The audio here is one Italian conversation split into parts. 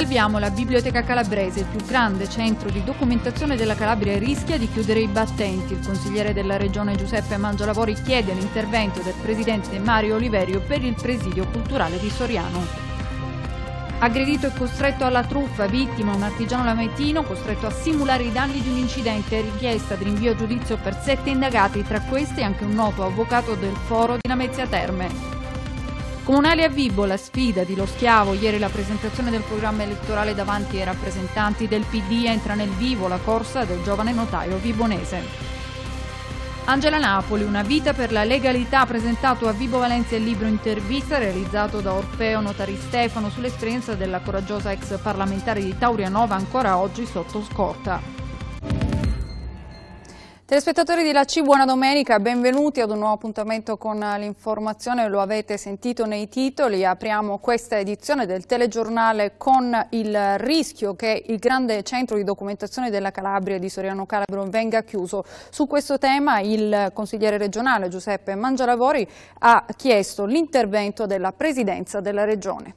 Salviamo la Biblioteca Calabrese, il più grande centro di documentazione della Calabria rischia di chiudere i battenti. Il consigliere della regione Giuseppe Mangialavori chiede l'intervento del presidente Mario Oliverio per il presidio culturale di Soriano. Aggredito e costretto alla truffa, vittima un artigiano lamentino costretto a simulare i danni di un incidente richiesta di rinvio a giudizio per sette indagati, tra questi anche un noto avvocato del foro di Lamezia Terme. Comunale a Vibo, la sfida di Lo Schiavo, ieri la presentazione del programma elettorale davanti ai rappresentanti del PD entra nel vivo la corsa del giovane notaio vibonese. Angela Napoli, una vita per la legalità, presentato a Vibo Valencia il libro intervista realizzato da Orfeo Notari Stefano sull'esperienza della coraggiosa ex parlamentare di Taurianova ancora oggi sotto scorta. Telespettatori di La C, buona domenica, benvenuti ad un nuovo appuntamento con l'informazione, lo avete sentito nei titoli, apriamo questa edizione del telegiornale con il rischio che il grande centro di documentazione della Calabria di Soriano Calabro venga chiuso. Su questo tema il consigliere regionale Giuseppe Mangialavori ha chiesto l'intervento della Presidenza della Regione.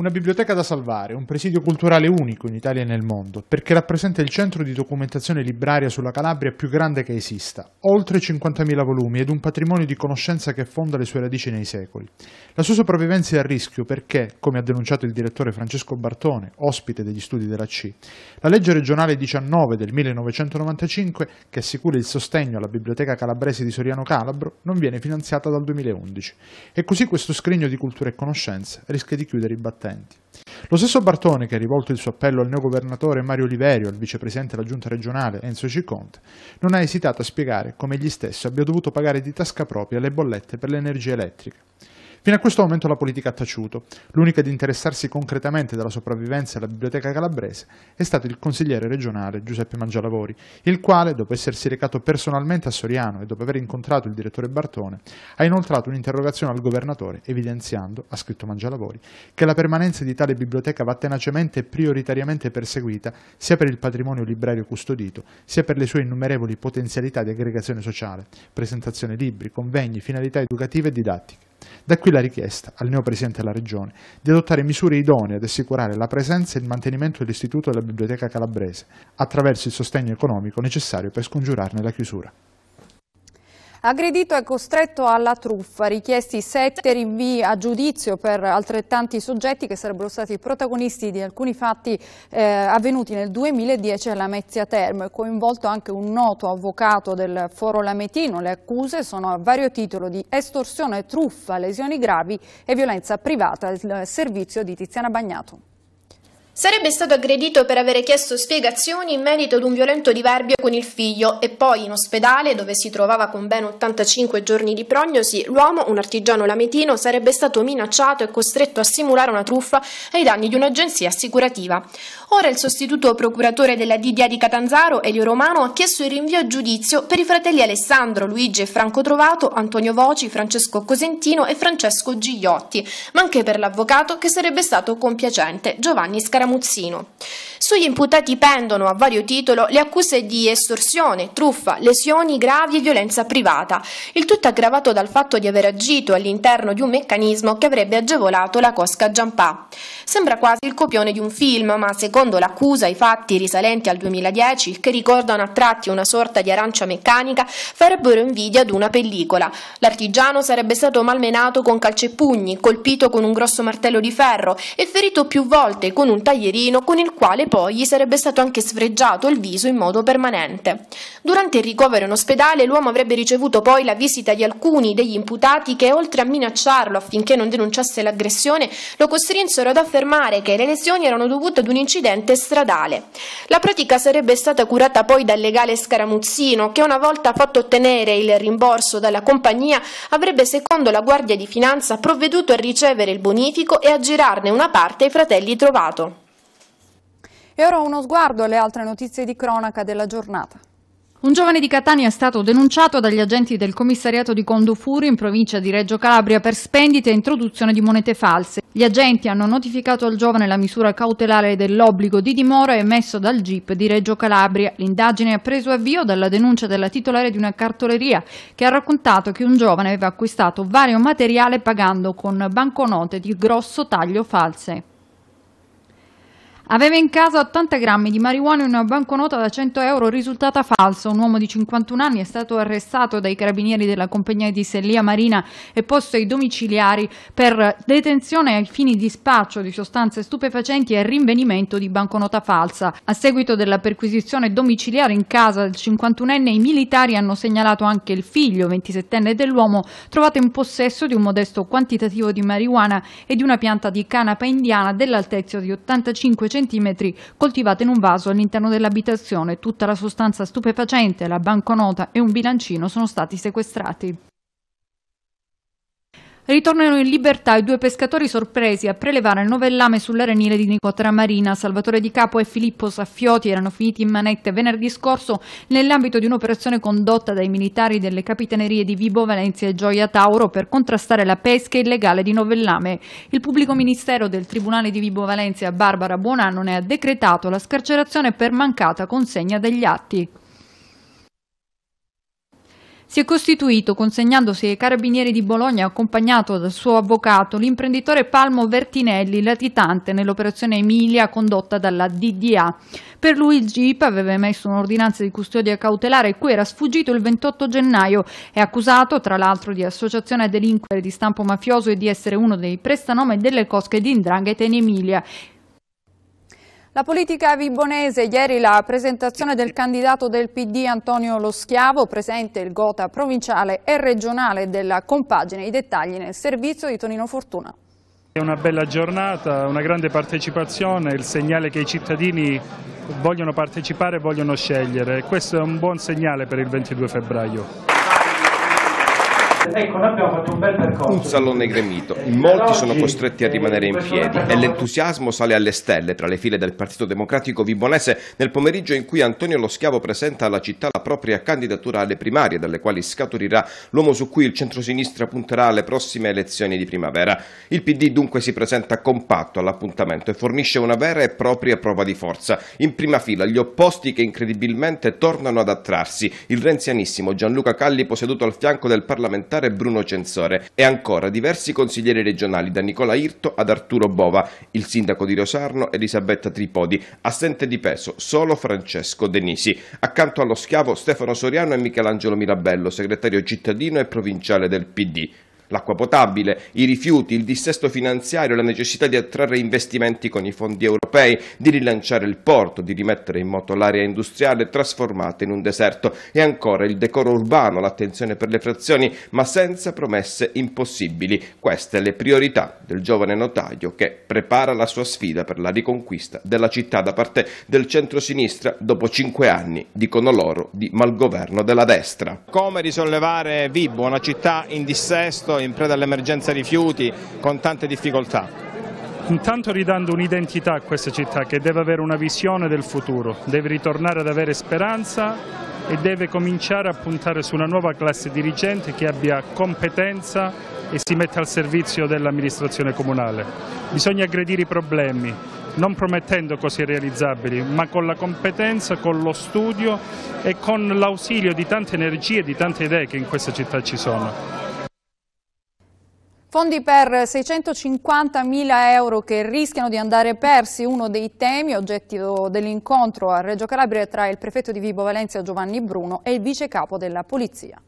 Una biblioteca da salvare, un presidio culturale unico in Italia e nel mondo, perché rappresenta il centro di documentazione libraria sulla Calabria più grande che esista, oltre 50.000 volumi ed un patrimonio di conoscenza che fonda le sue radici nei secoli. La sua sopravvivenza è a rischio perché, come ha denunciato il direttore Francesco Bartone, ospite degli studi della C, la legge regionale 19 del 1995, che assicura il sostegno alla biblioteca calabrese di Soriano Calabro, non viene finanziata dal 2011. E così questo scrigno di cultura e conoscenza rischia di chiudere i battenti esistenti. Lo stesso Bartone, che ha rivolto il suo appello al neogovernatore Mario Oliverio, al vicepresidente della giunta regionale Enzo Ciconte, non ha esitato a spiegare come egli stesso abbia dovuto pagare di tasca propria le bollette per l'energia elettrica. Fino a questo momento la politica ha taciuto. L'unica ad interessarsi concretamente della sopravvivenza della biblioteca calabrese è stato il consigliere regionale Giuseppe Mangialavori, il quale, dopo essersi recato personalmente a Soriano e dopo aver incontrato il direttore Bartone, ha inoltrato un'interrogazione al governatore evidenziando, ha scritto Mangialavori, che la permanenza di tale biblioteca va tenacemente e prioritariamente perseguita sia per il patrimonio librario custodito, sia per le sue innumerevoli potenzialità di aggregazione sociale, presentazione libri, convegni, finalità educative e didattiche. Da qui la richiesta al presidente della Regione di adottare misure idonee ad assicurare la presenza e il mantenimento dell'istituto della Biblioteca Calabrese, attraverso il sostegno economico necessario per scongiurarne la chiusura. Aggredito e costretto alla truffa, richiesti sette rinvii a giudizio per altrettanti soggetti che sarebbero stati protagonisti di alcuni fatti eh, avvenuti nel 2010 alla Mezzia Terme. È coinvolto anche un noto avvocato del Foro Lametino. Le accuse sono a vario titolo di estorsione, truffa, lesioni gravi e violenza privata. Il servizio di Tiziana Bagnato. Sarebbe stato aggredito per avere chiesto spiegazioni in merito ad un violento diverbio con il figlio e poi in ospedale, dove si trovava con ben 85 giorni di prognosi, l'uomo, un artigiano lametino, sarebbe stato minacciato e costretto a simulare una truffa ai danni di un'agenzia assicurativa. Ora il sostituto procuratore della Didia di Catanzaro, Elio Romano, ha chiesto il rinvio a giudizio per i fratelli Alessandro, Luigi e Franco Trovato, Antonio Voci, Francesco Cosentino e Francesco Gigliotti, ma anche per l'avvocato che sarebbe stato compiacente, Giovanni Scaramuzzino. Sugli imputati pendono a vario titolo le accuse di estorsione, truffa, lesioni gravi e violenza privata, il tutto aggravato dal fatto di aver agito all'interno di un meccanismo che avrebbe agevolato la cosca Giampà. Sembra quasi il copione di un film, ma secondo Secondo l'accusa, i fatti risalenti al 2010, che ricordano a tratti una sorta di arancia meccanica, farebbero invidia ad una pellicola. L'artigiano sarebbe stato malmenato con e pugni, colpito con un grosso martello di ferro e ferito più volte con un taglierino con il quale poi gli sarebbe stato anche sfregiato il viso in modo permanente. Durante il ricovero in ospedale l'uomo avrebbe ricevuto poi la visita di alcuni degli imputati che oltre a minacciarlo affinché non denunciasse l'aggressione lo costrinsero ad affermare che le lesioni erano dovute ad un incidente incidente stradale. La pratica sarebbe stata curata poi dal legale Scaramuzzino che una volta fatto ottenere il rimborso dalla compagnia avrebbe secondo la Guardia di Finanza provveduto a ricevere il bonifico e a girarne una parte ai fratelli Trovato. E ora uno sguardo alle altre notizie di cronaca della giornata. Un giovane di Catania è stato denunciato dagli agenti del commissariato di Condofuri in provincia di Reggio Calabria per spendite e introduzione di monete false. Gli agenti hanno notificato al giovane la misura cautelare dell'obbligo di dimora emesso dal GIP di Reggio Calabria. L'indagine ha preso avvio dalla denuncia della titolare di una cartoleria che ha raccontato che un giovane aveva acquistato vario materiale pagando con banconote di grosso taglio false. Aveva in casa 80 grammi di marijuana e una banconota da 100 euro risultata falsa. Un uomo di 51 anni è stato arrestato dai carabinieri della compagnia di Sellia Marina e posto ai domiciliari per detenzione ai fini di spaccio di sostanze stupefacenti e rinvenimento di banconota falsa. A seguito della perquisizione domiciliare in casa del 51enne, i militari hanno segnalato anche il figlio, 27enne dell'uomo, trovato in possesso di un modesto quantitativo di marijuana e di una pianta di canapa indiana dell'altezza di 85 cm cm coltivata in un vaso all'interno dell'abitazione. Tutta la sostanza stupefacente, la banconota e un bilancino sono stati sequestrati. Ritornano in libertà i due pescatori sorpresi a prelevare il novellame sull'arenile di Nicotra Marina. Salvatore Di Capo e Filippo Saffioti erano finiti in manette venerdì scorso nell'ambito di un'operazione condotta dai militari delle capitanerie di Vibo Valencia e Gioia Tauro per contrastare la pesca illegale di novellame. Il pubblico ministero del Tribunale di Vibo Valencia, Barbara Buonanno, ne ha decretato la scarcerazione per mancata consegna degli atti. Si è costituito consegnandosi ai carabinieri di Bologna accompagnato dal suo avvocato l'imprenditore Palmo Vertinelli, latitante nell'operazione Emilia condotta dalla DDA. Per lui il GIP aveva emesso un'ordinanza di custodia cautelare cui era sfuggito il 28 gennaio. È accusato tra l'altro di associazione a delinquere di stampo mafioso e di essere uno dei prestanome delle cosche di Indrangheta in Emilia. La politica vibonese, ieri la presentazione del candidato del PD Antonio Lo Schiavo, presente il gota provinciale e regionale della compagine, i dettagli nel servizio di Tonino Fortuna. È una bella giornata, una grande partecipazione, il segnale che i cittadini vogliono partecipare e vogliono scegliere. Questo è un buon segnale per il 22 febbraio. Eh, ecco, noi abbiamo fatto un bel percorso. Un salone gremito. In eh, molti sono costretti a rimanere in piedi e l'entusiasmo sale alle stelle tra le file del Partito Democratico Vibonese nel pomeriggio in cui Antonio Lo Schiavo presenta alla città la propria candidatura alle primarie, dalle quali scaturirà l'uomo su cui il centrosinistra punterà alle prossime elezioni di primavera. Il PD dunque si presenta compatto all'appuntamento e fornisce una vera e propria prova di forza. In prima fila gli opposti che incredibilmente tornano ad attrarsi. Il renzianissimo Gianluca Calli posieduto al fianco del parlamentare parlamentare Bruno Censore e ancora diversi consiglieri regionali da Nicola Irto ad Arturo Bova, il sindaco di Rosarno Elisabetta Tripodi, assente di peso solo Francesco Denisi. Accanto allo schiavo Stefano Soriano e Michelangelo Mirabello, segretario cittadino e provinciale del PD l'acqua potabile, i rifiuti, il dissesto finanziario, la necessità di attrarre investimenti con i fondi europei, di rilanciare il porto, di rimettere in moto l'area industriale trasformata in un deserto e ancora il decoro urbano, l'attenzione per le frazioni, ma senza promesse impossibili. Queste le priorità del giovane notaio che prepara la sua sfida per la riconquista della città da parte del centro-sinistra dopo cinque anni, dicono loro, di malgoverno della destra. Come risollevare Vibo, una città in dissesto in preda all'emergenza rifiuti con tante difficoltà intanto ridando un'identità a questa città che deve avere una visione del futuro, deve ritornare ad avere speranza e deve cominciare a puntare su una nuova classe dirigente che abbia competenza e si metta al servizio dell'amministrazione comunale. Bisogna aggredire i problemi, non promettendo cose irrealizzabili, ma con la competenza, con lo studio e con l'ausilio di tante energie e di tante idee che in questa città ci sono. Fondi per 650 mila euro che rischiano di andare persi, uno dei temi oggetto dell'incontro a Reggio Calabria tra il prefetto di Vibo Valencia Giovanni Bruno e il vice capo della Polizia.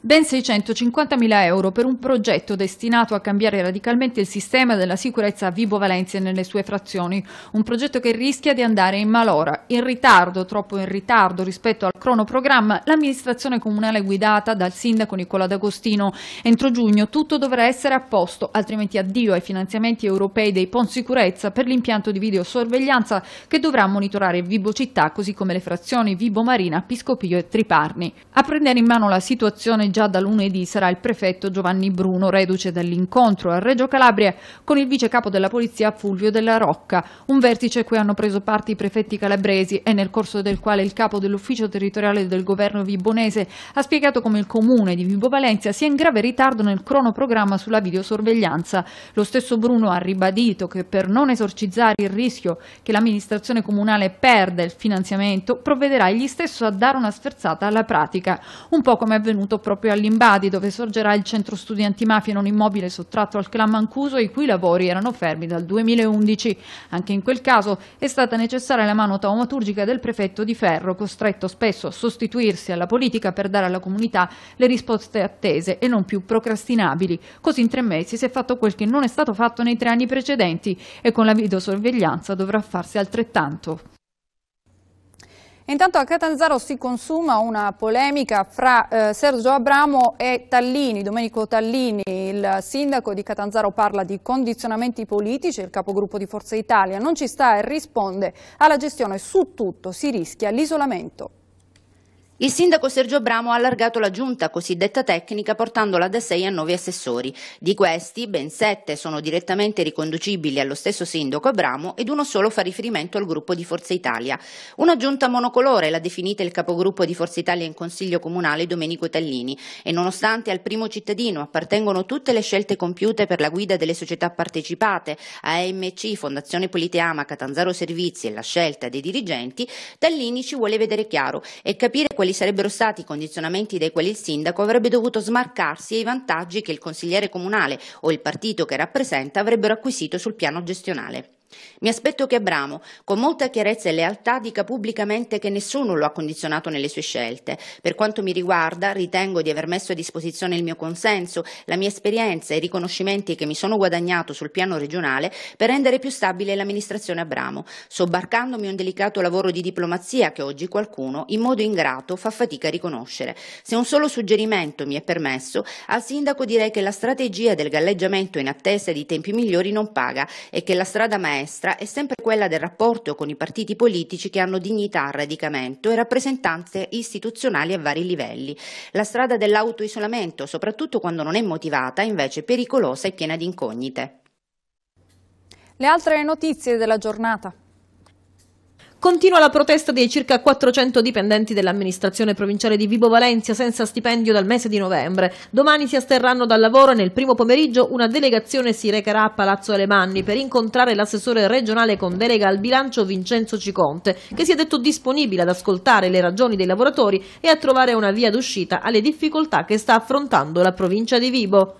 Ben 650.000 euro per un progetto destinato a cambiare radicalmente il sistema della sicurezza a Vibo Valencia e nelle sue frazioni, un progetto che rischia di andare in malora. In ritardo, troppo in ritardo rispetto al cronoprogramma, l'amministrazione comunale guidata dal sindaco Nicola D'Agostino. Entro giugno tutto dovrà essere a posto, altrimenti addio ai finanziamenti europei dei PON sicurezza per l'impianto di videosorveglianza che dovrà monitorare Vibo Città così come le frazioni Vibo Marina, Piscopio e Triparni. A prendere in mano la situazione già da lunedì sarà il prefetto Giovanni Bruno, reduce dall'incontro a Reggio Calabria con il vice capo della polizia Fulvio della Rocca, un vertice cui hanno preso parte i prefetti calabresi e nel corso del quale il capo dell'ufficio territoriale del governo vibonese ha spiegato come il comune di Vibo Valencia sia in grave ritardo nel cronoprogramma sulla videosorveglianza. Lo stesso Bruno ha ribadito che per non esorcizzare il rischio che l'amministrazione comunale perda il finanziamento provvederà egli stesso a dare una sferzata alla pratica, un po' come è avvenuto proprio proprio a dove sorgerà il centro studi antimafia in un immobile sottratto al clan Mancuso, i cui lavori erano fermi dal 2011. Anche in quel caso è stata necessaria la mano taumaturgica del prefetto di Ferro, costretto spesso a sostituirsi alla politica per dare alla comunità le risposte attese e non più procrastinabili. Così in tre mesi si è fatto quel che non è stato fatto nei tre anni precedenti e con la videosorveglianza dovrà farsi altrettanto. Intanto a Catanzaro si consuma una polemica fra eh, Sergio Abramo e Tallini, Domenico Tallini, il sindaco di Catanzaro parla di condizionamenti politici, il capogruppo di Forza Italia non ci sta e risponde alla gestione su tutto si rischia l'isolamento. Il sindaco Sergio Bramo ha allargato la giunta cosiddetta tecnica portandola da 6 a 9 assessori. Di questi, ben 7 sono direttamente riconducibili allo stesso sindaco Bramo ed uno solo fa riferimento al gruppo di Forza Italia. Una giunta monocolore l'ha definita il capogruppo di Forza Italia in Consiglio Comunale Domenico Tallini e nonostante al primo cittadino appartengono tutte le scelte compiute per la guida delle società partecipate, AMC, Fondazione Politeama, Catanzaro Servizi e la scelta dei dirigenti, Tallini ci vuole vedere chiaro e capire quelle quali sarebbero stati i condizionamenti dei quali il sindaco avrebbe dovuto smarcarsi e i vantaggi che il consigliere comunale o il partito che rappresenta avrebbero acquisito sul piano gestionale. Mi aspetto che Abramo, con molta chiarezza e lealtà, dica pubblicamente che nessuno lo ha condizionato nelle sue scelte. Per quanto mi riguarda, ritengo di aver messo a disposizione il mio consenso, la mia esperienza e i riconoscimenti che mi sono guadagnato sul piano regionale per rendere più stabile l'amministrazione Abramo, sobbarcandomi un delicato lavoro di diplomazia che oggi qualcuno, in modo ingrato, fa fatica a riconoscere. Se un solo suggerimento mi è permesso, al sindaco direi che la strategia del galleggiamento in attesa di tempi migliori non paga e che la strada maestra destra è sempre quella del rapporto con i partiti politici che hanno dignità, radicamento e rappresentanze istituzionali a vari livelli. La strada dell'autoisolamento, soprattutto quando non è motivata, è invece pericolosa e piena di incognite. Le altre notizie della giornata. Continua la protesta dei circa 400 dipendenti dell'amministrazione provinciale di Vibo Valencia senza stipendio dal mese di novembre. Domani si asterranno dal lavoro e nel primo pomeriggio una delegazione si recherà a Palazzo Alemanni per incontrare l'assessore regionale con delega al bilancio Vincenzo Ciconte, che si è detto disponibile ad ascoltare le ragioni dei lavoratori e a trovare una via d'uscita alle difficoltà che sta affrontando la provincia di Vibo.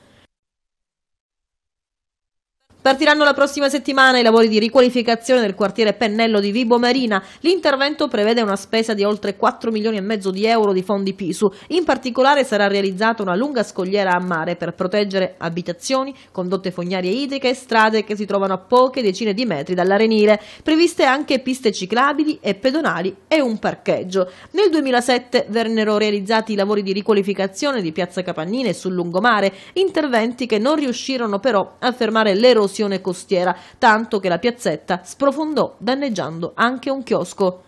Partiranno la prossima settimana i lavori di riqualificazione del quartiere Pennello di Vibo Marina. L'intervento prevede una spesa di oltre 4 milioni e mezzo di euro di fondi PISU. In particolare sarà realizzata una lunga scogliera a mare per proteggere abitazioni, condotte fognarie idriche e strade che si trovano a poche decine di metri dall'arenile. Previste anche piste ciclabili e pedonali e un parcheggio. Nel 2007 vennero realizzati i lavori di riqualificazione di Piazza Capannine sul lungomare, interventi che non riuscirono però a fermare l'erosione un'erosione costiera, tanto che la piazzetta sprofondò danneggiando anche un chiosco.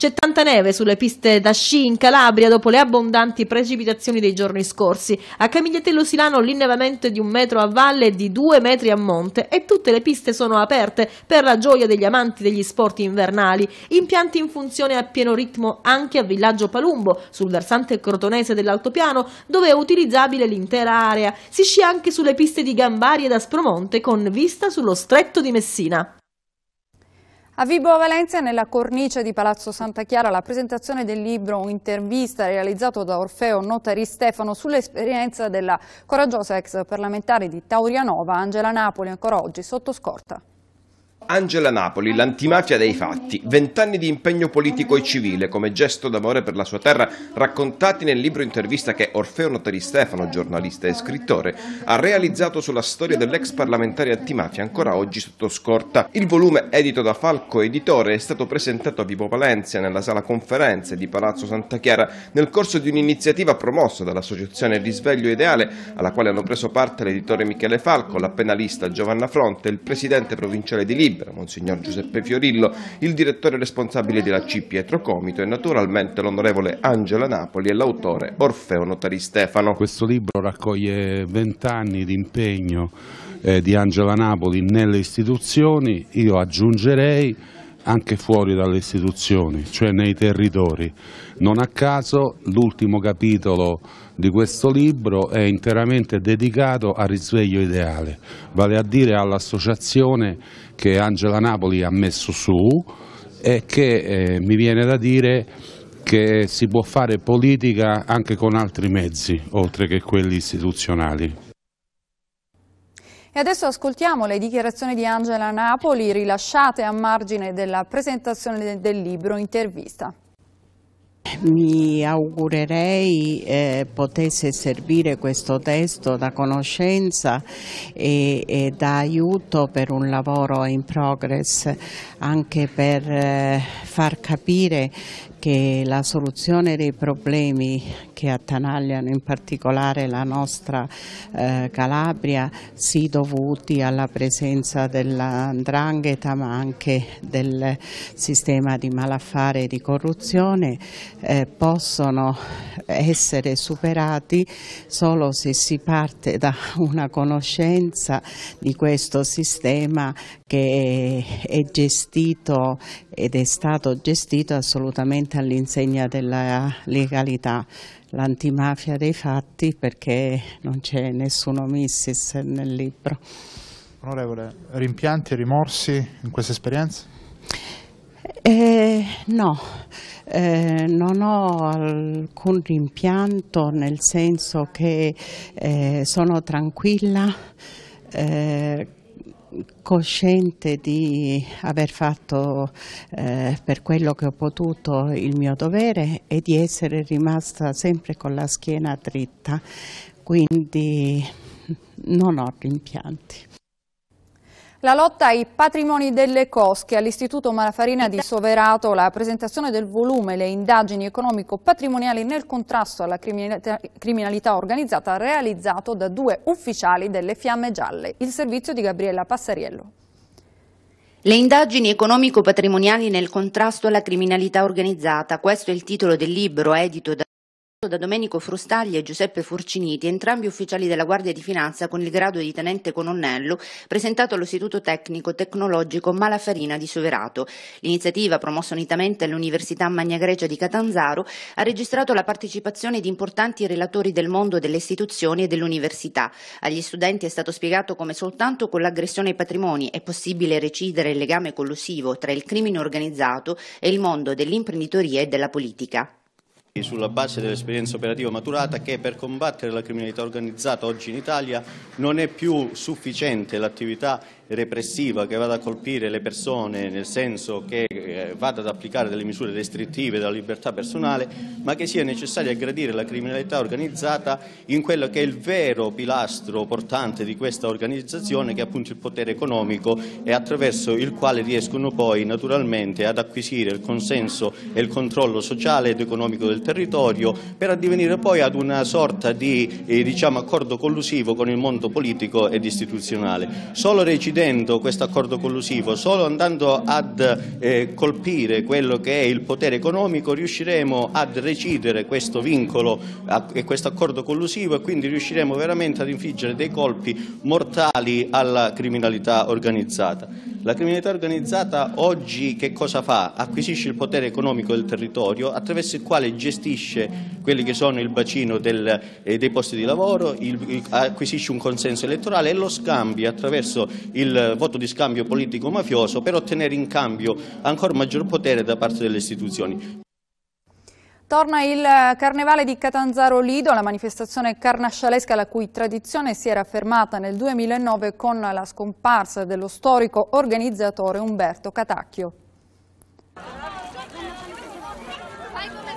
C'è tanta neve sulle piste da sci in Calabria dopo le abbondanti precipitazioni dei giorni scorsi. A Camigliatello Silano l'innevamento è di un metro a valle e di due metri a monte e tutte le piste sono aperte per la gioia degli amanti degli sport invernali. Impianti in funzione a pieno ritmo anche a Villaggio Palumbo, sul versante crotonese dell'altopiano, dove è utilizzabile l'intera area. Si scia anche sulle piste di Gambari ed Aspromonte con vista sullo stretto di Messina. A Vibo Valencia, nella cornice di Palazzo Santa Chiara, la presentazione del libro Un'intervista realizzato da Orfeo Notari Stefano sull'esperienza della coraggiosa ex parlamentare di Taurianova, Angela Napoli, ancora oggi sotto scorta. Angela Napoli, l'antimafia dei fatti, vent'anni di impegno politico e civile come gesto d'amore per la sua terra, raccontati nel libro intervista che Orfeo Notari Stefano, giornalista e scrittore, ha realizzato sulla storia dell'ex parlamentare antimafia ancora oggi sotto scorta. Il volume, edito da Falco Editore, è stato presentato a Vivo Valencia nella sala conferenze di Palazzo Santa Chiara nel corso di un'iniziativa promossa dall'associazione Risveglio Ideale, alla quale hanno preso parte l'editore Michele Falco, la penalista Giovanna Fronte, il presidente provinciale di Libia, Libera, Monsignor Giuseppe Fiorillo, il direttore responsabile della C Pietro Comito e naturalmente l'onorevole Angela Napoli e l'autore Orfeo Notari Stefano. Questo libro raccoglie vent'anni di impegno eh, di Angela Napoli nelle istituzioni, io aggiungerei anche fuori dalle istituzioni, cioè nei territori. Non a caso l'ultimo capitolo di questo libro è interamente dedicato al risveglio ideale, vale a dire all'associazione che Angela Napoli ha messo su e che eh, mi viene da dire che si può fare politica anche con altri mezzi, oltre che quelli istituzionali adesso ascoltiamo le dichiarazioni di Angela Napoli rilasciate a margine della presentazione del libro Intervista. Mi augurerei eh, potesse servire questo testo da conoscenza e, e, da aiuto per un lavoro in progress, anche per eh, far capire che la soluzione dei problemi che attanagliano in particolare la nostra eh, Calabria si dovuti alla presenza dell'andrangheta ma anche del sistema di malaffare e di corruzione eh, possono essere superati solo se si parte da una conoscenza di questo sistema che è gestito ed è stato gestito assolutamente all'insegna della legalità l'antimafia dei fatti perché non c'è nessuno missis nel libro. Onorevole, rimpianti, e rimorsi in questa esperienza? Eh, no, eh, non ho alcun rimpianto nel senso che eh, sono tranquilla, eh, cosciente di aver fatto eh, per quello che ho potuto il mio dovere e di essere rimasta sempre con la schiena dritta, quindi non ho rimpianti. La lotta ai patrimoni delle cosche. All'Istituto Malafarina di Soverato la presentazione del volume Le indagini economico-patrimoniali nel contrasto alla criminalità organizzata realizzato da due ufficiali delle Fiamme Gialle. Il servizio di Gabriella Passariello. Le indagini economico-patrimoniali nel contrasto alla criminalità organizzata, questo è il titolo del libro edito da da Domenico Frustagli e Giuseppe Furciniti, entrambi ufficiali della Guardia di Finanza con il grado di tenente colonnello, presentato all'Istituto Tecnico Tecnologico Malafarina di Soverato. L'iniziativa, promossa unitamente all'Università Magna Grecia di Catanzaro, ha registrato la partecipazione di importanti relatori del mondo delle istituzioni e dell'università. Agli studenti è stato spiegato come soltanto con l'aggressione ai patrimoni è possibile recidere il legame collusivo tra il crimine organizzato e il mondo dell'imprenditoria e della politica sulla base dell'esperienza operativa maturata che per combattere la criminalità organizzata oggi in Italia non è più sufficiente l'attività repressiva che vada a colpire le persone nel senso che eh, vada ad applicare delle misure restrittive della libertà personale, ma che sia necessario aggredire la criminalità organizzata in quello che è il vero pilastro portante di questa organizzazione che è appunto il potere economico e attraverso il quale riescono poi naturalmente ad acquisire il consenso e il controllo sociale ed economico del territorio per addivenire poi ad una sorta di eh, diciamo, accordo collusivo con il mondo politico ed istituzionale. Solo recitare escludendo questo accordo collusivo, solo andando ad eh, colpire quello che è il potere economico riusciremo ad recidere questo vincolo a, e questo accordo collusivo e quindi riusciremo veramente ad infliggere dei colpi mortali alla criminalità organizzata. La criminalità organizzata oggi che cosa fa? Acquisisce il potere economico del territorio attraverso il quale gestisce quelli che sono il bacino del, eh, dei posti di lavoro, il, acquisisce un consenso elettorale e lo scambia attraverso il il voto di scambio politico-mafioso per ottenere in cambio ancora maggior potere da parte delle istituzioni. Torna il Carnevale di Catanzaro Lido, la manifestazione carnascialesca la cui tradizione si era fermata nel 2009 con la scomparsa dello storico organizzatore Umberto Catacchio.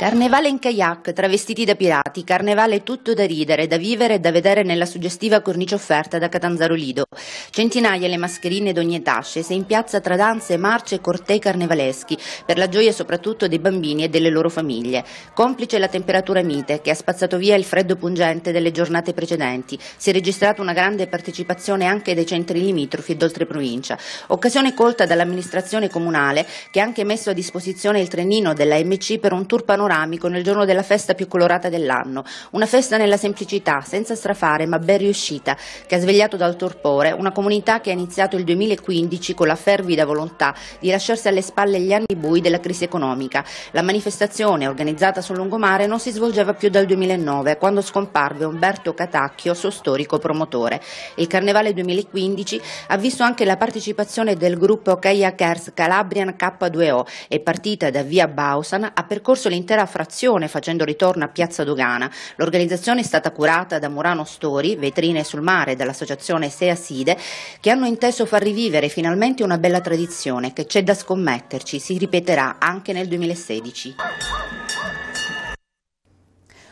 Carnevale in kayak, travestiti da pirati, carnevale tutto da ridere, da vivere e da vedere nella suggestiva cornice offerta da Catanzaro Lido. Centinaia le mascherine d'ogni tasce, scese in piazza tra danze, marce e cortei carnevaleschi, per la gioia soprattutto dei bambini e delle loro famiglie. Complice la temperatura mite, che ha spazzato via il freddo pungente delle giornate precedenti, si è registrata una grande partecipazione anche dei centri limitrofi e d'oltre provincia. Occasione colta dall'amministrazione comunale, che ha anche messo a disposizione il trenino della MC per un tour panoramico panoramico nel giorno della festa più colorata dell'anno, una festa nella semplicità, senza strafare ma ben riuscita, che ha svegliato dal torpore una comunità che ha iniziato il 2015 con la fervida volontà di lasciarsi alle spalle gli anni bui della crisi economica. La manifestazione organizzata sul lungomare non si svolgeva più dal 2009, quando scomparve Umberto Catacchio, suo storico promotore. Il Carnevale 2015 ha visto anche la partecipazione del gruppo Kayakers Calabrian K2O e partita da via Bausan ha percorso l'intera a Frazione facendo ritorno a Piazza Dogana. L'organizzazione è stata curata da Murano Stori, Vetrine sul Mare, dall'associazione Sea Side, che hanno inteso far rivivere finalmente una bella tradizione che c'è da scommetterci, si ripeterà anche nel 2016.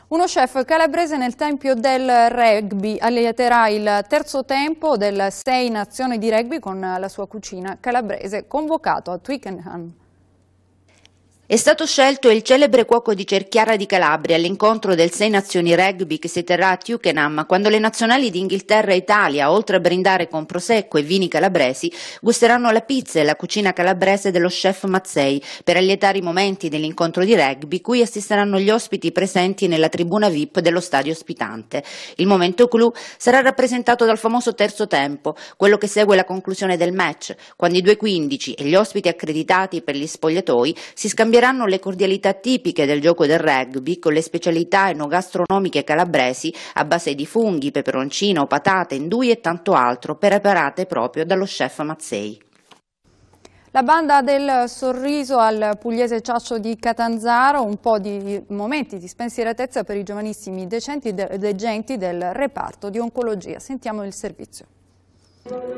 Uno chef calabrese nel tempio del rugby allieterà il terzo tempo del 6 Nazioni di rugby con la sua cucina calabrese convocato a Twickenham. È stato scelto il celebre cuoco di Cerchiara di Calabria all'incontro del Sei Nazioni Rugby che si terrà a Tukenham quando le nazionali di Inghilterra e Italia, oltre a brindare con prosecco e vini calabresi, gusteranno la pizza e la cucina calabrese dello chef Mazzei per allietare i momenti dell'incontro di rugby cui assisteranno gli ospiti presenti nella tribuna VIP dello stadio ospitante. Il momento clou sarà rappresentato dal famoso terzo tempo, quello che segue la conclusione del match, quando i due 15 e gli ospiti accreditati per gli spogliatoi si scambieranno Mancheranno le cordialità tipiche del gioco del rugby con le specialità enogastronomiche calabresi a base di funghi, peperoncino, patate, indui e tanto altro preparate proprio dallo chef Mazzei. La banda del sorriso al pugliese Ciaccio di Catanzaro, un po' di momenti di spensieratezza per i giovanissimi decenti de degenti del reparto di oncologia. Sentiamo il servizio.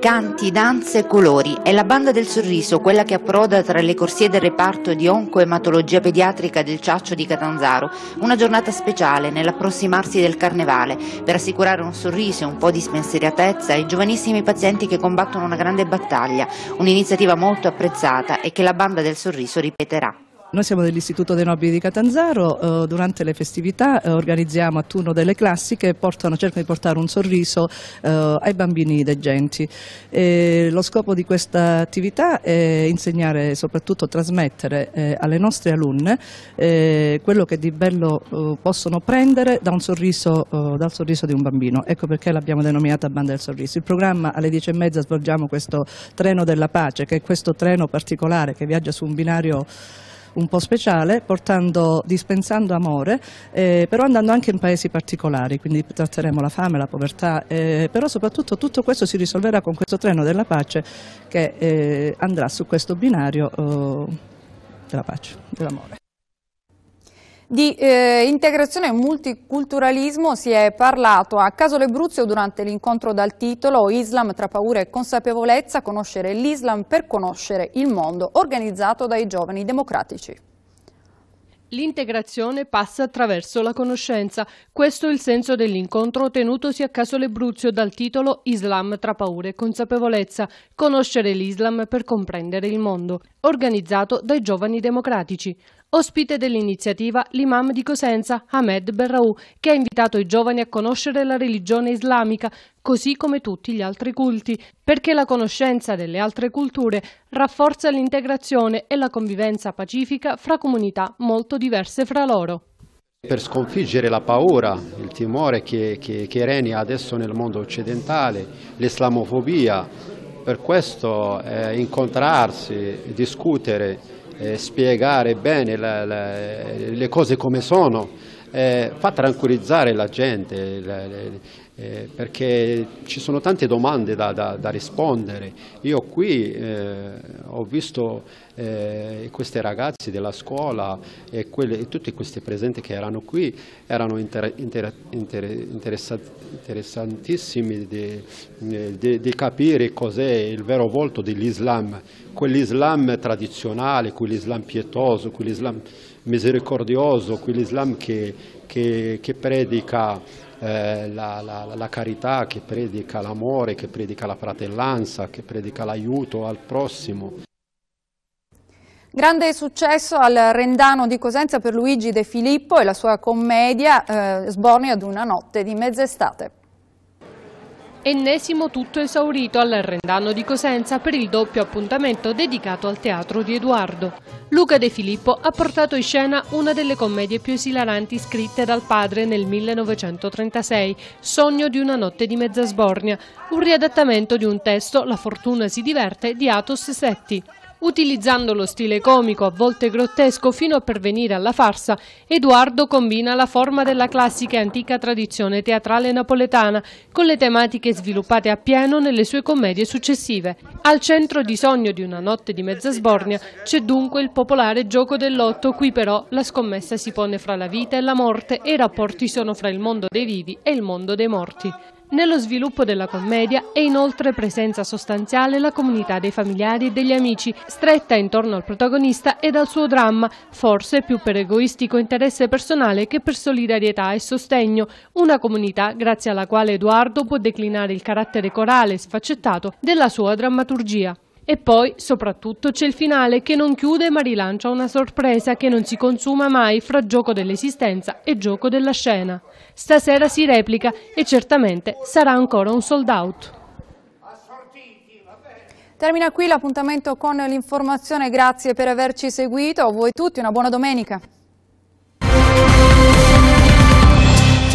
Canti, danze e colori. È la banda del sorriso, quella che approda tra le corsie del reparto di oncoematologia pediatrica del Ciaccio di Catanzaro. Una giornata speciale nell'approssimarsi del carnevale per assicurare un sorriso e un po' di spensieratezza ai giovanissimi pazienti che combattono una grande battaglia. Un'iniziativa molto apprezzata e che la banda del sorriso ripeterà. Noi siamo dell'Istituto dei Nobili di Catanzaro, eh, durante le festività eh, organizziamo a turno delle classi che portano, cercano di portare un sorriso eh, ai bambini degenti. E lo scopo di questa attività è insegnare e soprattutto trasmettere alle nostre alunne quello che di bello possono prendere da sorriso, dal sorriso di un bambino. Ecco perché l'abbiamo denominata Banda del Sorriso. Il programma alle 10 e mezza svolgiamo questo treno della pace, che è questo treno particolare che viaggia su un binario un po' speciale, portando, dispensando amore, eh, però andando anche in paesi particolari, quindi tratteremo la fame, la povertà, eh, però soprattutto tutto questo si risolverà con questo treno della pace che eh, andrà su questo binario eh, della pace, dell'amore. Di eh, integrazione e multiculturalismo si è parlato a Caso Lebruzio durante l'incontro dal titolo Islam tra paura e consapevolezza, conoscere l'Islam per conoscere il mondo, organizzato dai giovani democratici. L'integrazione passa attraverso la conoscenza. Questo è il senso dell'incontro tenutosi a Casole Bruzio dal titolo Islam tra paura e consapevolezza. Conoscere l'Islam per comprendere il mondo. Organizzato dai giovani democratici. Ospite dell'iniziativa l'imam di Cosenza, Ahmed Berraou, che ha invitato i giovani a conoscere la religione islamica così come tutti gli altri culti, perché la conoscenza delle altre culture rafforza l'integrazione e la convivenza pacifica fra comunità molto diverse fra loro. Per sconfiggere la paura, il timore che, che, che regna adesso nel mondo occidentale, l'islamofobia, per questo eh, incontrarsi, discutere, eh, spiegare bene la, la, le cose come sono, eh, fa tranquillizzare la gente, eh, perché ci sono tante domande da, da, da rispondere. Io qui eh, ho visto eh, questi ragazzi della scuola e, quelli, e, tutti questi presenti che erano qui erano inter, inter, inter, interessantissimi di, eh, di, di capire cos'è il vero volto dell'Islam, quell'Islam tradizionale, quell'Islam pietoso, quell'Islam misericordioso, quell'Islam che, che, che predica eh, la, la, la, carità, che predica l'amore, che predica la fratellanza, che predica l'aiuto al prossimo. Grande successo al Rendano di Cosenza per Luigi De Filippo e la sua commedia eh, Sborni ad una notte di mezz'estate. Ennesimo tutto esaurito all'Arrendano di Cosenza per il doppio appuntamento dedicato al teatro di Edoardo. Luca De Filippo ha portato in scena una delle commedie più esilaranti scritte dal padre nel 1936, Sogno di una notte di mezza sbornia, un riadattamento di un testo, La fortuna si diverte, di Atos Setti. Utilizzando lo stile comico, a volte grottesco, fino a pervenire alla farsa, Edoardo combina la forma della classica e antica tradizione teatrale napoletana con le tematiche sviluppate a pieno nelle sue commedie successive. Al centro di Sogno di una notte di mezza sbornia c'è dunque il popolare gioco del lotto, qui però la scommessa si pone fra la vita e la morte e i rapporti sono fra il mondo dei vivi e il mondo dei morti. Nello sviluppo della commedia è inoltre presenza sostanziale la comunità dei familiari e degli amici, stretta intorno al protagonista e al suo dramma, forse più per egoistico interesse personale che per solidarietà e sostegno, una comunità grazie alla quale Edoardo può declinare il carattere corale e sfaccettato della sua drammaturgia. E poi, soprattutto, c'è il finale che non chiude ma rilancia una sorpresa che non si consuma mai fra gioco dell'esistenza e gioco della scena. Stasera si replica e certamente sarà ancora un sold out. Termina qui l'appuntamento con l'informazione, grazie per averci seguito, a voi tutti una buona domenica.